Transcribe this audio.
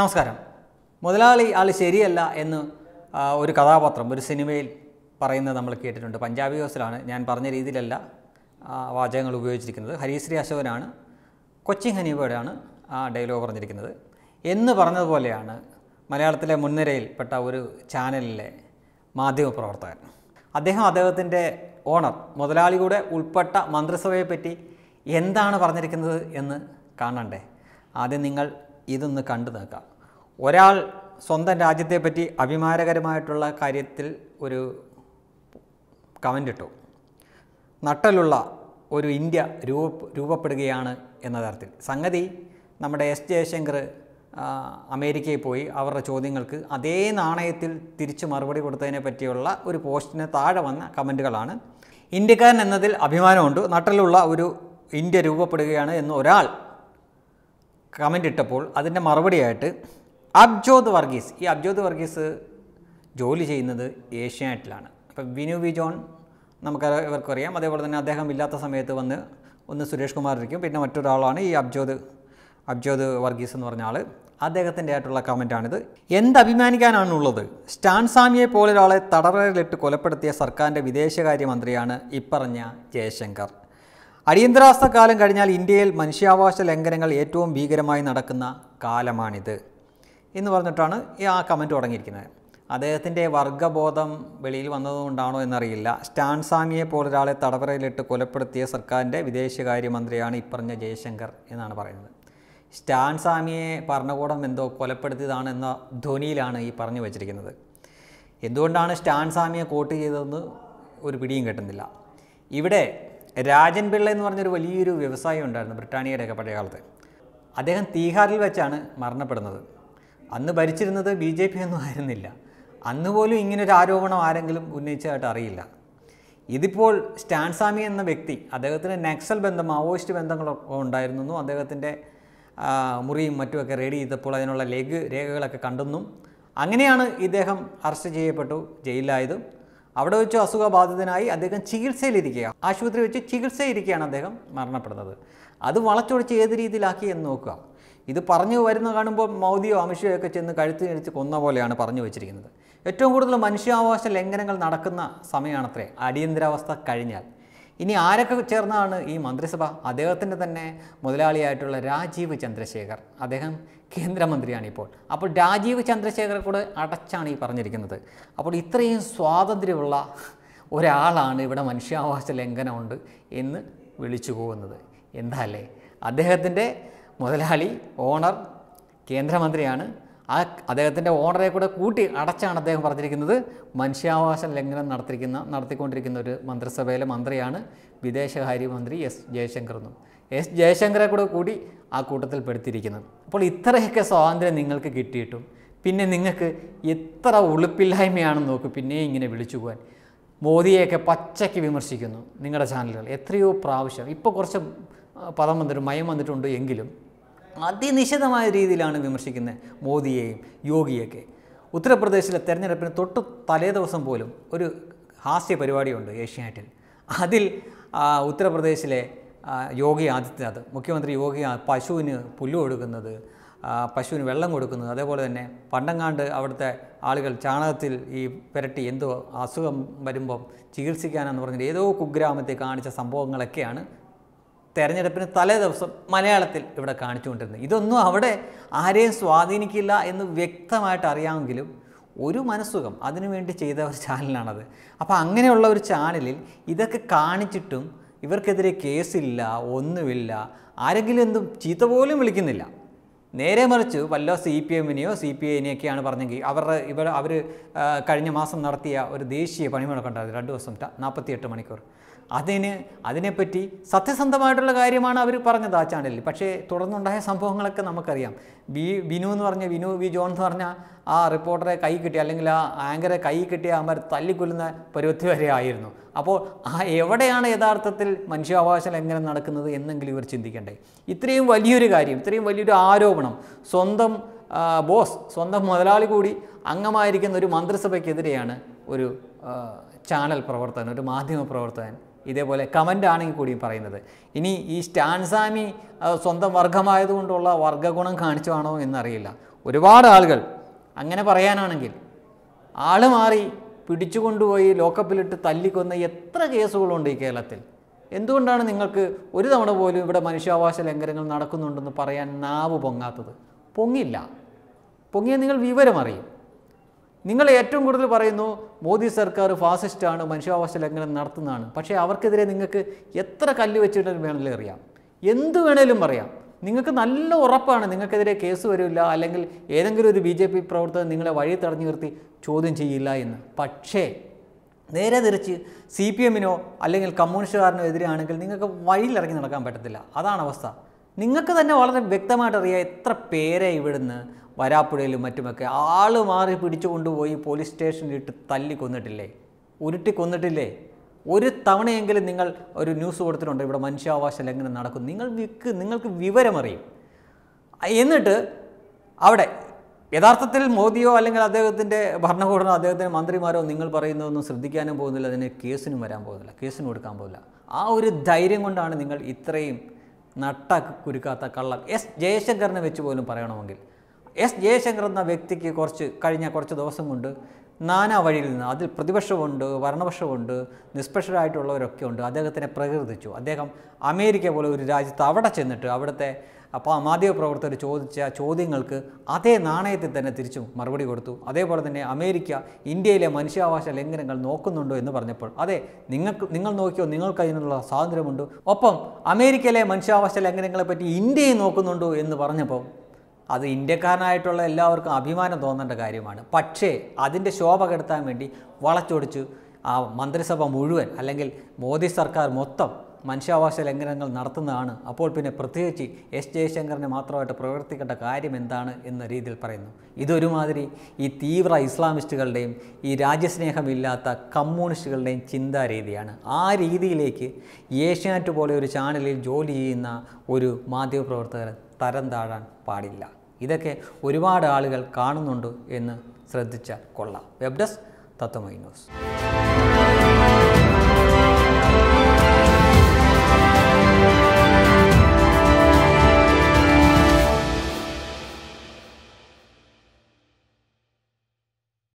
നമസ്കാരം മുതലാളി ആൾ ശരിയല്ല എന്ന് ഒരു കഥാപാത്രം ഒരു സിനിമയിൽ പറയുന്നത് നമ്മൾ കേട്ടിട്ടുണ്ട് പഞ്ചാബി ഹൗസിലാണ് ഞാൻ പറഞ്ഞ രീതിയിലല്ല വാചകങ്ങൾ ഉപയോഗിച്ചിരിക്കുന്നത് ഹരിശ്രീ അശോകനാണ് കൊച്ചിൻ ആണ് ആ ഡയലോഗ് പറഞ്ഞിരിക്കുന്നത് എന്ന് പറഞ്ഞതുപോലെയാണ് മലയാളത്തിലെ മുൻനിരയിൽപ്പെട്ട ഒരു ചാനലിലെ മാധ്യമപ്രവർത്തകൻ അദ്ദേഹം അദ്ദേഹത്തിൻ്റെ ഓണർ മുതലാളിയുടെ ഉൾപ്പെട്ട മന്ത്രിസഭയെപ്പറ്റി എന്താണ് പറഞ്ഞിരിക്കുന്നത് എന്ന് കാണണ്ടേ ആദ്യം നിങ്ങൾ ഇതൊന്ന് കണ്ടു നോക്കാം ഒരാൾ സ്വന്തം രാജ്യത്തെപ്പറ്റി അഭിമാനകരമായിട്ടുള്ള കാര്യത്തിൽ ഒരു കമൻ്റ് ഇട്ടു നട്ടലുള്ള ഒരു ഇന്ത്യ രൂപ രൂപപ്പെടുകയാണ് എന്ന തരത്തിൽ സംഗതി നമ്മുടെ എസ് ജയശങ്കർ അമേരിക്കയിൽ പോയി അവരുടെ ചോദ്യങ്ങൾക്ക് അതേ നാണയത്തിൽ തിരിച്ച് മറുപടി കൊടുത്തതിനെ പറ്റിയുള്ള ഒരു പോസ്റ്റിന് താഴെ വന്ന കമൻറ്റുകളാണ് ഇന്ത്യക്കാരൻ എന്നതിൽ അഭിമാനമുണ്ട് നട്ടലുള്ള ഒരു ഇന്ത്യ രൂപപ്പെടുകയാണ് എന്ന് ഒരാൾ കമൻ്റ് ഇട്ടപ്പോൾ അതിൻ്റെ മറുപടിയായിട്ട് അബ്ജോദ് വർഗീസ് ഈ അബ്ജോദ് വർഗീസ് ജോലി ചെയ്യുന്നത് ഏഷ്യാനെറ്റിലാണ് അപ്പം വിനു വി ജോൺ നമുക്ക് ഇവർക്കറിയാം അതേപോലെ തന്നെ അദ്ദേഹം ഇല്ലാത്ത സമയത്ത് വന്ന് ഒന്ന് സുരേഷ് കുമാർ ഇരിക്കും പിന്നെ മറ്റൊരാളാണ് ഈ അബ്ജോദ് അബ്ജോദ് വർഗീസ് എന്ന് പറഞ്ഞ ആൾ അദ്ദേഹത്തിൻ്റെ ആയിട്ടുള്ള കമൻറ്റാണിത് എന്ത് അഭിമാനിക്കാനാണുള്ളത് സ്റ്റാൻസാമിയെ പോലൊരാളെ തടറലിട്ട് കൊലപ്പെടുത്തിയ സർക്കാരിൻ്റെ വിദേശകാര്യമന്ത്രിയാണ് ഇപ്പറഞ്ഞ ജയശങ്കർ അടിയന്തരാവസ്ഥ കാലം കഴിഞ്ഞാൽ ഇന്ത്യയിൽ മനുഷ്യാവകാശ ലംഘനങ്ങൾ ഏറ്റവും ഭീകരമായി നടക്കുന്ന കാലമാണിത് എന്ന് പറഞ്ഞിട്ടാണ് ആ കമൻറ്റ് തുടങ്ങിയിരിക്കുന്നത് അദ്ദേഹത്തിൻ്റെ വർഗബോധം വെളിയിൽ വന്നതുകൊണ്ടാണോ എന്നറിയില്ല സ്റ്റാൻസാങ്ങിയെ പോലൊരാളെ തടവറയിലിട്ട് കൊലപ്പെടുത്തിയ സർക്കാരിൻ്റെ വിദേശകാര്യമന്ത്രിയാണ് ഇപ്പറഞ്ഞ ജയശങ്കർ എന്നാണ് പറയുന്നത് സ്റ്റാൻസാമിയെ ഭരണകൂടം എന്തോ കൊലപ്പെടുത്തിയതാണെന്ന ധ്വനിയിലാണ് ഈ പറഞ്ഞു വച്ചിരിക്കുന്നത് എന്തുകൊണ്ടാണ് സ്റ്റാൻസാമിയെ കോട്ട് ചെയ്തതെന്ന് ഒരു പിടിയും കിട്ടുന്നില്ല ഇവിടെ രാജൻ പിള്ള എന്ന് പറഞ്ഞൊരു വലിയൊരു വ്യവസായം ഉണ്ടായിരുന്നു ബ്രിട്ടാനിയയുടെയൊക്കെ പഴയ കാലത്ത് അദ്ദേഹം തീഹാറിൽ വെച്ചാണ് മരണപ്പെടുന്നത് അന്ന് ഭരിച്ചിരുന്നത് ബി ജെ പി ഒന്നും ആയിരുന്നില്ല അന്ന് പോലും ഇങ്ങനൊരു ആരോപണം ആരെങ്കിലും ഉന്നയിച്ചതായിട്ട് അറിയില്ല ഇതിപ്പോൾ സ്റ്റാൻസാമി എന്ന വ്യക്തി അദ്ദേഹത്തിന് നക്സൽ ബന്ധം മാവോയിസ്റ്റ് ബന്ധങ്ങളൊക്കെ ഉണ്ടായിരുന്നു അദ്ദേഹത്തിൻ്റെ മുറിയും മറ്റുമൊക്കെ റെഡി ചെയ്തപ്പോൾ അതിനുള്ള ലെഗ് രേഖകളൊക്കെ കണ്ടെന്നും അങ്ങനെയാണ് ഇദ്ദേഹം അറസ്റ്റ് ചെയ്യപ്പെട്ടു ജയിലിലായതും അവിടെ വെച്ച് അസുഖബാധിതനായി അദ്ദേഹം ചികിത്സയിലിരിക്കുക ആശുപത്രി വെച്ച് ചികിത്സയിലിരിക്കുകയാണ് അദ്ദേഹം മരണപ്പെടുന്നത് അത് വളച്ചൊടിച്ച് ഏത് രീതിയിലാക്കി എന്ന് നോക്കുക ഇത് പറഞ്ഞു വരുന്ന കാണുമ്പോൾ മോദിയോ അമിഷയോ ഒക്കെ ചെന്ന് കഴുത്ത് ഞെരിച്ച് കൊന്ന പോലെയാണ് പറഞ്ഞു വെച്ചിരിക്കുന്നത് ഏറ്റവും കൂടുതൽ മനുഷ്യാവകാശ ലംഘനങ്ങൾ നടക്കുന്ന സമയമാണത്രേ അടിയന്തരാവസ്ഥ കഴിഞ്ഞാൽ ഇനി ആരൊക്കെ ചേർന്നാണ് ഈ മന്ത്രിസഭ അദ്ദേഹത്തിൻ്റെ തന്നെ മുതലാളിയായിട്ടുള്ള രാജീവ് ചന്ദ്രശേഖർ അദ്ദേഹം ഇപ്പോൾ അപ്പോൾ രാജീവ് കൂടെ അടച്ചാണ് ഈ പറഞ്ഞിരിക്കുന്നത് അപ്പോൾ ഇത്രയും സ്വാതന്ത്ര്യമുള്ള ഒരാളാണ് ഇവിടെ മനുഷ്യാവകാശ ലംഘനമുണ്ട് എന്ന് വിളിച്ചു പോകുന്നത് എന്താ അല്ലേ അദ്ദേഹത്തിൻ്റെ മുതലാളി ഓണർ കേന്ദ്രമന്ത്രിയാണ് ആ അദ്ദേഹത്തിൻ്റെ ഓർഡറെ കൂടെ കൂട്ടി അടച്ചാണ് അദ്ദേഹം പറഞ്ഞിരിക്കുന്നത് മനുഷ്യാവകാശ ലംഘനം നടത്തിയിരിക്കുന്ന നടത്തിക്കൊണ്ടിരിക്കുന്ന ഒരു മന്ത്രിസഭയിലെ മന്ത്രിയാണ് വിദേശകാര്യമന്ത്രി എസ് ജയശങ്കർ എന്നും എസ് ജയശങ്കറെ കൂടെ കൂടി ആ കൂട്ടത്തിൽ പെടുത്തിയിരിക്കുന്നത് അപ്പോൾ ഇത്രയൊക്കെ സ്വാതന്ത്ര്യം നിങ്ങൾക്ക് കിട്ടിയിട്ടും പിന്നെ നിങ്ങൾക്ക് എത്ര ഉളുപ്പില്ലായ്മയാണെന്ന് നോക്ക് പിന്നെയും ഇങ്ങനെ വിളിച്ചു പോകാൻ മോദിയെയൊക്കെ പച്ചയ്ക്ക് വിമർശിക്കുന്നു നിങ്ങളുടെ ചാനലുകൾ എത്രയോ പ്രാവശ്യം ഇപ്പോൾ കുറച്ച് പദം വന്നിട്ട് മയം വന്നിട്ടുണ്ട് എങ്കിലും അതിനിശിതമായ രീതിയിലാണ് വിമർശിക്കുന്നത് മോദിയെയും യോഗിയൊക്കെ ഉത്തർപ്രദേശിലെ തെരഞ്ഞെടുപ്പിന് തൊട്ട് തലേദിവസം പോലും ഒരു ഹാസ്യ പരിപാടിയുണ്ട് ഏഷ്യാനെറ്റിൽ അതിൽ ഉത്തർപ്രദേശിലെ യോഗി ആദിത്യനാഥ് മുഖ്യമന്ത്രി യോഗി പശുവിന് പുല്ല് കൊടുക്കുന്നത് പശുവിന് വെള്ളം കൊടുക്കുന്നത് അതേപോലെ തന്നെ പണ്ടങ്ങാണ്ട് അവിടുത്തെ ആളുകൾ ചാണകത്തിൽ ഈ പുരട്ടി എന്തോ അസുഖം വരുമ്പം ചികിത്സിക്കാനെന്ന് പറഞ്ഞിട്ട് ഏതോ കുഗ്രാമത്തെ കാണിച്ച സംഭവങ്ങളൊക്കെയാണ് തെരഞ്ഞെടുപ്പിന് തലേ ദിവസം മലയാളത്തിൽ ഇവിടെ കാണിച്ചുകൊണ്ടിരുന്നത് ഇതൊന്നും അവിടെ ആരെയും സ്വാധീനിക്കില്ല എന്ന് വ്യക്തമായിട്ട് അറിയാമെങ്കിലും ഒരു മനസ്സുഖം അതിനുവേണ്ടി ചെയ്ത ഒരു ചാനലാണത് അപ്പോൾ അങ്ങനെയുള്ള ഒരു ചാനലിൽ ഇതൊക്കെ കാണിച്ചിട്ടും ഇവർക്കെതിരെ കേസില്ല ഒന്നുമില്ല ആരെങ്കിലും എന്തും ചീത്ത പോലും വിളിക്കുന്നില്ല നേരെ മറിച്ച് വല്ല സി പി എമ്മിനെയോ സി പി ഐനെയൊക്കെയാണ് പറഞ്ഞെങ്കിൽ അവരുടെ ഇവർ അവർ കഴിഞ്ഞ മാസം നടത്തിയ ഒരു ദേശീയ പണിമുടക്കുണ്ടായിരുന്നു രണ്ട് ദിവസം നാൽപ്പത്തിയെട്ട് മണിക്കൂർ അതിന് അതിനെപ്പറ്റി സത്യസന്ധമായിട്ടുള്ള കാര്യമാണ് അവർ പറഞ്ഞത് ആ ചാനലിൽ പക്ഷേ തുടർന്നുണ്ടായ സംഭവങ്ങളൊക്കെ നമുക്കറിയാം ബി വിനു എന്ന് പറഞ്ഞ വിനു വി ജോൺ എന്ന് പറഞ്ഞ ആ റിപ്പോർട്ടറെ കൈ കിട്ടിയ അല്ലെങ്കിൽ ആ ആങ്കറെ കൈ കിട്ടിയ അവർ തല്ലിക്കൊല്ലുന്ന പരുവത്തി വരെ ആയിരുന്നു അപ്പോൾ ആ എവിടെയാണ് യഥാർത്ഥത്തിൽ മനുഷ്യാവകാശം എങ്ങനെ നടക്കുന്നത് എന്നെങ്കിലും ഇവർ ചിന്തിക്കേണ്ടേ ഇത്രയും വലിയൊരു കാര്യം ഇത്രയും വലിയൊരു ആരോപണം സ്വന്തം ബോസ് സ്വന്തം മുതലാളി കൂടി അംഗമായിരിക്കുന്ന ഒരു മന്ത്രിസഭയ്ക്കെതിരെയാണ് ഒരു ചാനൽ പ്രവർത്തകൻ ഒരു മാധ്യമ പ്രവർത്തകൻ ഇതേപോലെ കമൻ്റ് ആണെങ്കിൽ കൂടിയും പറയുന്നത് ഇനി ഈ സ്റ്റാൻസാമി സ്വന്തം വർഗമായതുകൊണ്ടുള്ള വർഗഗുണം കാണിച്ചതാണോ എന്നറിയില്ല ഒരുപാട് ആളുകൾ അങ്ങനെ പറയാനാണെങ്കിൽ ആൾ മാറി പിടിച്ചുകൊണ്ടുപോയി ലോക്കപ്പിലിട്ട് തല്ലിക്കൊന്ന എത്ര കേസുകളുണ്ട് ഈ കേരളത്തിൽ എന്തുകൊണ്ടാണ് നിങ്ങൾക്ക് ഒരു തവണ പോലും ഇവിടെ മനുഷ്യാവകാശ ലംഘനങ്ങൾ നടക്കുന്നുണ്ടെന്ന് പറയാൻ നാവ് പൊങ്ങാത്തത് പൊങ്ങില്ല പൊങ്ങിയ നിങ്ങൾ വിവരം അറിയും നിങ്ങൾ ഏറ്റവും കൂടുതൽ പറയുന്നു മോദി സർക്കാർ ഫാസിസ്റ്റാണ് മനുഷ്യാവകാശ ലംഘനം നടത്തുന്നതാണ് പക്ഷേ അവർക്കെതിരെ നിങ്ങൾക്ക് എത്ര കല്ല് വെച്ചിട്ടും വേണമെങ്കിലും അറിയാം എന്ത് വേണേലും പറയാം നിങ്ങൾക്ക് നല്ല ഉറപ്പാണ് നിങ്ങൾക്കെതിരെ കേസ് വരില്ല അല്ലെങ്കിൽ ഏതെങ്കിലും ഒരു ബി ജെ പി പ്രവർത്തകൻ നിങ്ങളെ വഴി തടഞ്ഞു നിർത്തി ചോദ്യം ചെയ്യില്ല എന്ന് പക്ഷേ നേരെ തിരിച്ച് സി പി എമ്മിനോ അല്ലെങ്കിൽ കമ്മ്യൂണിസ്റ്റുകാരനോ എതിരെയാണെങ്കിൽ നിങ്ങൾക്ക് വഴിയിലിറങ്ങി നടക്കാൻ പറ്റത്തില്ല അതാണ് അവസ്ഥ നിങ്ങൾക്ക് തന്നെ വളരെ വ്യക്തമായിട്ട് അറിയാം എത്ര പേരെ ഇവിടുന്ന് വരാപ്പുഴയിലും മറ്റുമൊക്കെ ആൾ മാറി പിടിച്ചു കൊണ്ടുപോയി പോലീസ് സ്റ്റേഷനിലിട്ട് തല്ലി കൊന്നിട്ടില്ലേ ഉരുട്ടി കൊന്നിട്ടില്ലേ ഒരു തവണയെങ്കിലും നിങ്ങൾ ഒരു ന്യൂസ് കൊടുത്തിട്ടുണ്ട് ഇവിടെ മനുഷ്യാവകാശ ലംഘനം നടക്കും നിങ്ങൾ വിക്ക് നിങ്ങൾക്ക് വിവരമറിയും എന്നിട്ട് അവിടെ യഥാർത്ഥത്തിൽ മോദിയോ അല്ലെങ്കിൽ അദ്ദേഹത്തിൻ്റെ ഭരണകൂടമോ അദ്ദേഹത്തിൻ്റെ മന്ത്രിമാരോ നിങ്ങൾ പറയുന്നതൊന്നും ശ്രദ്ധിക്കാനും പോകുന്നില്ല അതിന് കേസിനും വരാൻ പോകുന്നില്ല കേസിനും കൊടുക്കാൻ പോകില്ല ആ ഒരു ധൈര്യം കൊണ്ടാണ് നിങ്ങൾ ഇത്രയും നട്ട കുരുക്കാത്ത കള്ളം എസ് ജയശങ്കറിനെ വെച്ച് പോലും പറയണമെങ്കിൽ എസ് ജയശങ്കർ എന്ന വ്യക്തിക്ക് കുറച്ച് കഴിഞ്ഞ കുറച്ച് ദിവസം കൊണ്ട് നാനാ വഴിയിൽ നിന്ന് അതിൽ പ്രതിപക്ഷമുണ്ട് ഭരണപക്ഷമുണ്ട് നിഷ്പക്ഷരായിട്ടുള്ളവരൊക്കെ ഉണ്ട് അദ്ദേഹത്തിനെ പ്രകീർത്തിച്ചു അദ്ദേഹം അമേരിക്ക പോലെ ഒരു രാജ്യത്ത് അവിടെ ചെന്നിട്ട് അവിടുത്തെ അപ്പോൾ മാധ്യമപ്രവർത്തകർ ചോദിച്ച ചോദ്യങ്ങൾക്ക് അതേ നാണയത്തിൽ തന്നെ തിരിച്ചു മറുപടി കൊടുത്തു അതേപോലെ തന്നെ അമേരിക്ക ഇന്ത്യയിലെ മനുഷ്യാവകാശ ലംഘനങ്ങൾ നോക്കുന്നുണ്ടോ എന്ന് പറഞ്ഞപ്പോൾ അതെ നിങ്ങൾക്ക് നിങ്ങൾ നോക്കിയോ നിങ്ങൾക്ക് അതിനുള്ള സ്വാതന്ത്ര്യമുണ്ട് ഒപ്പം അമേരിക്കയിലെ മനുഷ്യാവകാശ ലംഘനങ്ങളെപ്പറ്റി ഇന്ത്യയും നോക്കുന്നുണ്ടോ എന്ന് പറഞ്ഞപ്പോൾ അത് ഇന്ത്യക്കാരനായിട്ടുള്ള എല്ലാവർക്കും അഭിമാനം തോന്നേണ്ട കാര്യമാണ് പക്ഷേ അതിൻ്റെ ശോഭ കെടുത്താൻ വേണ്ടി വളച്ചൊടിച്ച് ആ മന്ത്രിസഭ മുഴുവൻ അല്ലെങ്കിൽ മോദി സർക്കാർ മൊത്തം മനുഷ്യാവകാശ ലംഘനങ്ങൾ നടത്തുന്നതാണ് അപ്പോൾ പിന്നെ പ്രത്യേകിച്ച് എസ് ജയശങ്കറിനെ മാത്രമായിട്ട് പ്രവർത്തിക്കേണ്ട കാര്യം എന്താണ് എന്ന രീതിയിൽ പറയുന്നു ഇതൊരുമാതിരി ഈ തീവ്ര ഇസ്ലാമിസ്റ്റുകളുടെയും ഈ രാജ്യസ്നേഹമില്ലാത്ത കമ്മ്യൂണിസ്റ്റുകളുടെയും ചിന്താ രീതിയാണ് ആ രീതിയിലേക്ക് ഏഷ്യാനെറ്റ് പോലെ ഒരു ചാനലിൽ ജോലി ചെയ്യുന്ന ഒരു മാധ്യമപ്രവർത്തകർ തരം താഴാൻ പാടില്ല ഇതൊക്കെ ഒരുപാട് ആളുകൾ കാണുന്നുണ്ട് എന്ന് ശ്രദ്ധിച്ചാൽ കൊള്ളാം വെബ് ഡെസ്ക് തത്വമൈ ന്യൂസ്